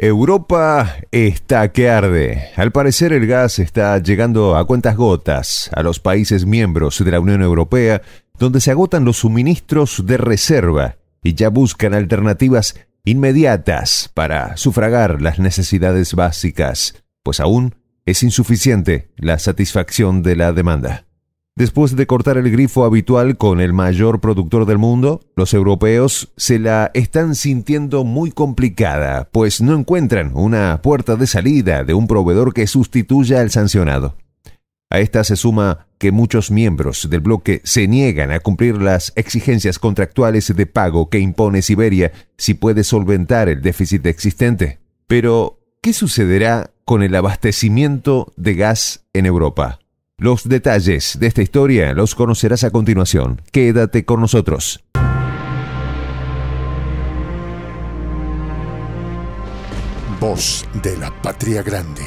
Europa está que arde. Al parecer el gas está llegando a cuentas gotas a los países miembros de la Unión Europea, donde se agotan los suministros de reserva y ya buscan alternativas inmediatas para sufragar las necesidades básicas, pues aún es insuficiente la satisfacción de la demanda. Después de cortar el grifo habitual con el mayor productor del mundo, los europeos se la están sintiendo muy complicada, pues no encuentran una puerta de salida de un proveedor que sustituya al sancionado. A esta se suma que muchos miembros del bloque se niegan a cumplir las exigencias contractuales de pago que impone Siberia si puede solventar el déficit existente. Pero, ¿qué sucederá con el abastecimiento de gas en Europa? Los detalles de esta historia los conocerás a continuación. Quédate con nosotros. Voz de la Patria Grande.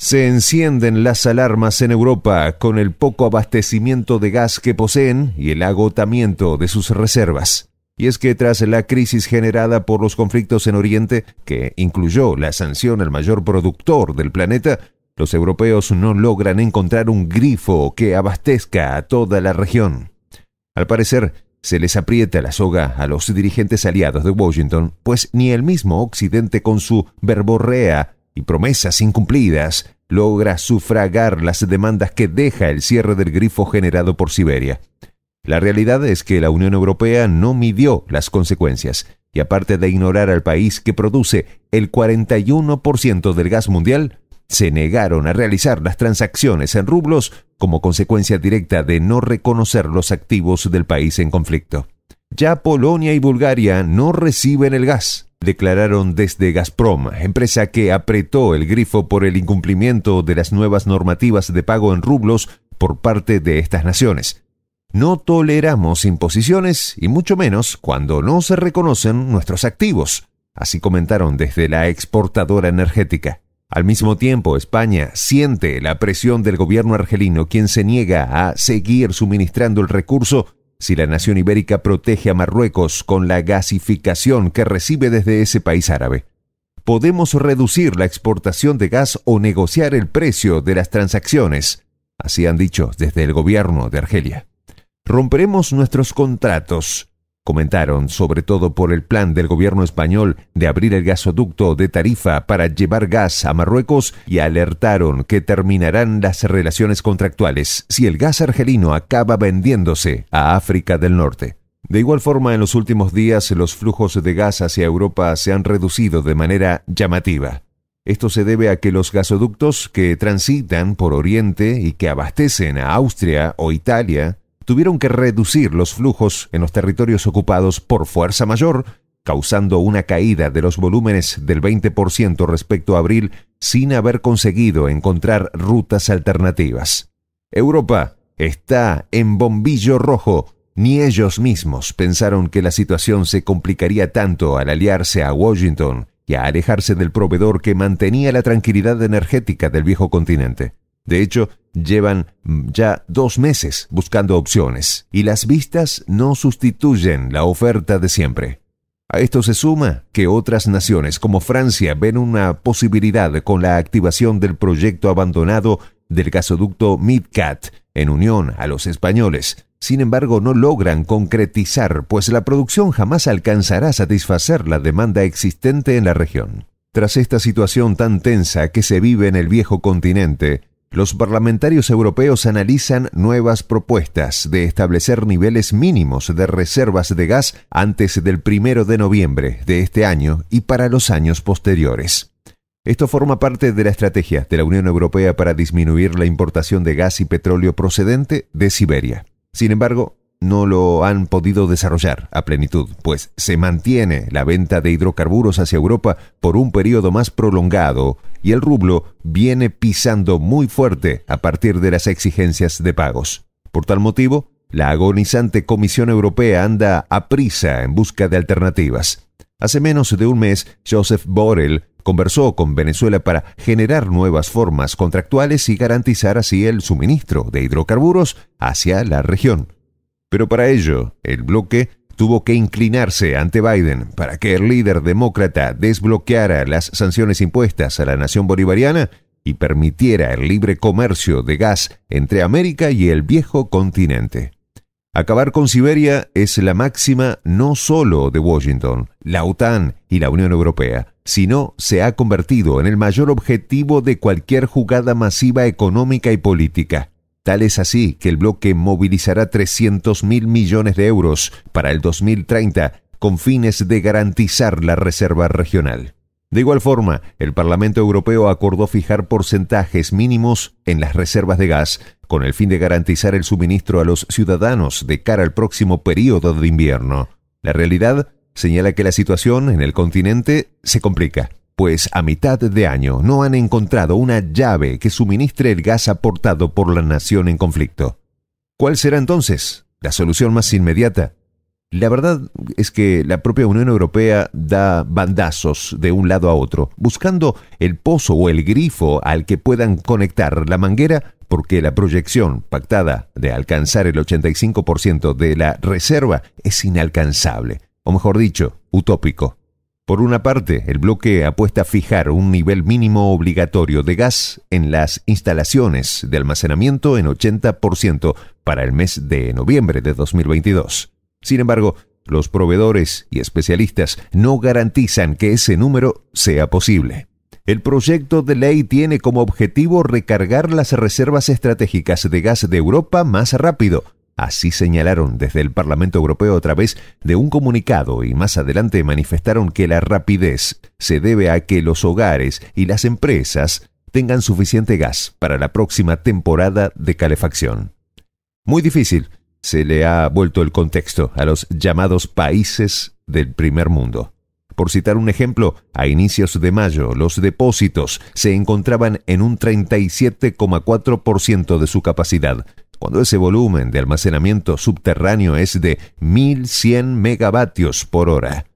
Se encienden las alarmas en Europa con el poco abastecimiento de gas que poseen y el agotamiento de sus reservas. Y es que tras la crisis generada por los conflictos en Oriente, que incluyó la sanción al mayor productor del planeta, los europeos no logran encontrar un grifo que abastezca a toda la región. Al parecer, se les aprieta la soga a los dirigentes aliados de Washington, pues ni el mismo Occidente con su verborrea y promesas incumplidas logra sufragar las demandas que deja el cierre del grifo generado por Siberia. La realidad es que la Unión Europea no midió las consecuencias, y aparte de ignorar al país que produce el 41% del gas mundial, se negaron a realizar las transacciones en rublos como consecuencia directa de no reconocer los activos del país en conflicto. Ya Polonia y Bulgaria no reciben el gas, declararon desde Gazprom, empresa que apretó el grifo por el incumplimiento de las nuevas normativas de pago en rublos por parte de estas naciones. No toleramos imposiciones y mucho menos cuando no se reconocen nuestros activos, así comentaron desde la exportadora energética. Al mismo tiempo, España siente la presión del gobierno argelino, quien se niega a seguir suministrando el recurso si la nación ibérica protege a Marruecos con la gasificación que recibe desde ese país árabe. Podemos reducir la exportación de gas o negociar el precio de las transacciones, así han dicho desde el gobierno de Argelia. Romperemos nuestros contratos Comentaron sobre todo por el plan del gobierno español de abrir el gasoducto de Tarifa para llevar gas a Marruecos y alertaron que terminarán las relaciones contractuales si el gas argelino acaba vendiéndose a África del Norte. De igual forma, en los últimos días los flujos de gas hacia Europa se han reducido de manera llamativa. Esto se debe a que los gasoductos que transitan por Oriente y que abastecen a Austria o Italia tuvieron que reducir los flujos en los territorios ocupados por fuerza mayor, causando una caída de los volúmenes del 20% respecto a abril sin haber conseguido encontrar rutas alternativas. Europa está en bombillo rojo. Ni ellos mismos pensaron que la situación se complicaría tanto al aliarse a Washington y a alejarse del proveedor que mantenía la tranquilidad energética del viejo continente. De hecho, llevan mm, ya dos meses buscando opciones y las vistas no sustituyen la oferta de siempre. A esto se suma que otras naciones como Francia ven una posibilidad con la activación del proyecto abandonado del gasoducto Midcat en unión a los españoles. Sin embargo, no logran concretizar, pues la producción jamás alcanzará a satisfacer la demanda existente en la región. Tras esta situación tan tensa que se vive en el viejo continente, los parlamentarios europeos analizan nuevas propuestas de establecer niveles mínimos de reservas de gas antes del primero de noviembre de este año y para los años posteriores. Esto forma parte de la estrategia de la Unión Europea para disminuir la importación de gas y petróleo procedente de Siberia. Sin embargo, no lo han podido desarrollar a plenitud, pues se mantiene la venta de hidrocarburos hacia Europa por un periodo más prolongado y el rublo viene pisando muy fuerte a partir de las exigencias de pagos. Por tal motivo, la agonizante Comisión Europea anda a prisa en busca de alternativas. Hace menos de un mes, Joseph Borrell conversó con Venezuela para generar nuevas formas contractuales y garantizar así el suministro de hidrocarburos hacia la región. Pero para ello, el bloque tuvo que inclinarse ante Biden para que el líder demócrata desbloqueara las sanciones impuestas a la nación bolivariana y permitiera el libre comercio de gas entre América y el viejo continente. Acabar con Siberia es la máxima no solo de Washington, la OTAN y la Unión Europea, sino se ha convertido en el mayor objetivo de cualquier jugada masiva económica y política. Tal es así que el bloque movilizará 300.000 millones de euros para el 2030 con fines de garantizar la reserva regional. De igual forma, el Parlamento Europeo acordó fijar porcentajes mínimos en las reservas de gas con el fin de garantizar el suministro a los ciudadanos de cara al próximo período de invierno. La realidad señala que la situación en el continente se complica pues a mitad de año no han encontrado una llave que suministre el gas aportado por la nación en conflicto. ¿Cuál será entonces la solución más inmediata? La verdad es que la propia Unión Europea da bandazos de un lado a otro, buscando el pozo o el grifo al que puedan conectar la manguera, porque la proyección pactada de alcanzar el 85% de la reserva es inalcanzable, o mejor dicho, utópico. Por una parte, el bloque apuesta a fijar un nivel mínimo obligatorio de gas en las instalaciones de almacenamiento en 80% para el mes de noviembre de 2022. Sin embargo, los proveedores y especialistas no garantizan que ese número sea posible. El proyecto de ley tiene como objetivo recargar las reservas estratégicas de gas de Europa más rápido, Así señalaron desde el Parlamento Europeo a través de un comunicado y más adelante manifestaron que la rapidez se debe a que los hogares y las empresas tengan suficiente gas para la próxima temporada de calefacción. Muy difícil se le ha vuelto el contexto a los llamados países del primer mundo. Por citar un ejemplo, a inicios de mayo los depósitos se encontraban en un 37,4% de su capacidad, cuando ese volumen de almacenamiento subterráneo es de 1100 megavatios por hora.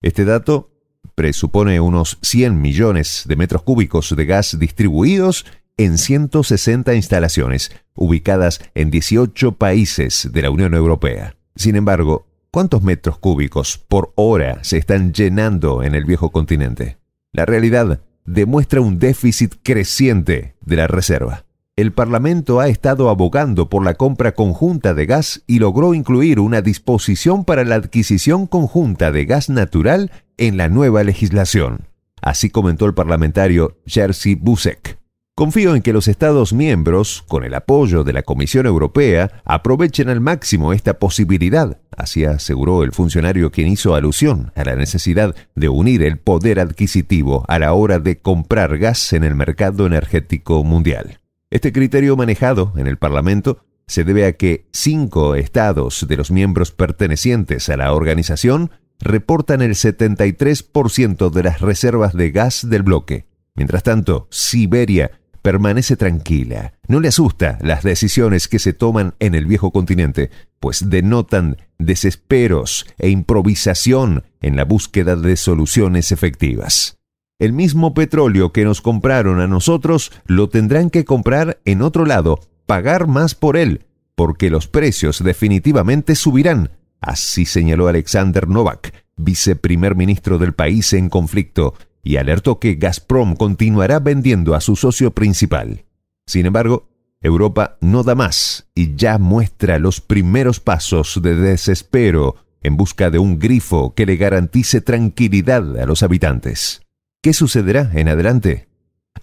Este dato presupone unos 100 millones de metros cúbicos de gas distribuidos en 160 instalaciones, ubicadas en 18 países de la Unión Europea. Sin embargo, ¿cuántos metros cúbicos por hora se están llenando en el viejo continente? La realidad demuestra un déficit creciente de la reserva el Parlamento ha estado abogando por la compra conjunta de gas y logró incluir una disposición para la adquisición conjunta de gas natural en la nueva legislación. Así comentó el parlamentario Jerzy Busek. Confío en que los Estados miembros, con el apoyo de la Comisión Europea, aprovechen al máximo esta posibilidad, así aseguró el funcionario quien hizo alusión a la necesidad de unir el poder adquisitivo a la hora de comprar gas en el mercado energético mundial. Este criterio manejado en el Parlamento se debe a que cinco estados de los miembros pertenecientes a la organización reportan el 73% de las reservas de gas del bloque. Mientras tanto, Siberia permanece tranquila. No le asusta las decisiones que se toman en el viejo continente, pues denotan desesperos e improvisación en la búsqueda de soluciones efectivas. El mismo petróleo que nos compraron a nosotros lo tendrán que comprar en otro lado, pagar más por él, porque los precios definitivamente subirán, así señaló Alexander Novak, viceprimer ministro del país en conflicto, y alertó que Gazprom continuará vendiendo a su socio principal. Sin embargo, Europa no da más y ya muestra los primeros pasos de desespero en busca de un grifo que le garantice tranquilidad a los habitantes. ¿Qué sucederá en adelante?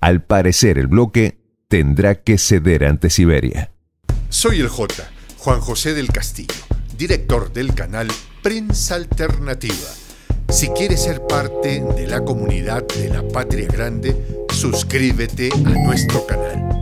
Al parecer el bloque tendrá que ceder ante Siberia. Soy el J, Juan José del Castillo, director del canal Prensa Alternativa. Si quieres ser parte de la comunidad de la Patria Grande, suscríbete a nuestro canal.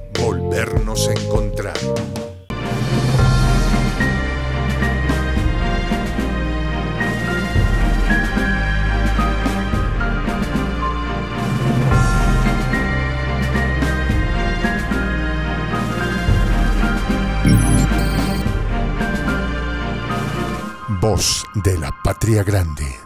Vernos encontrar. Voz de la Patria Grande.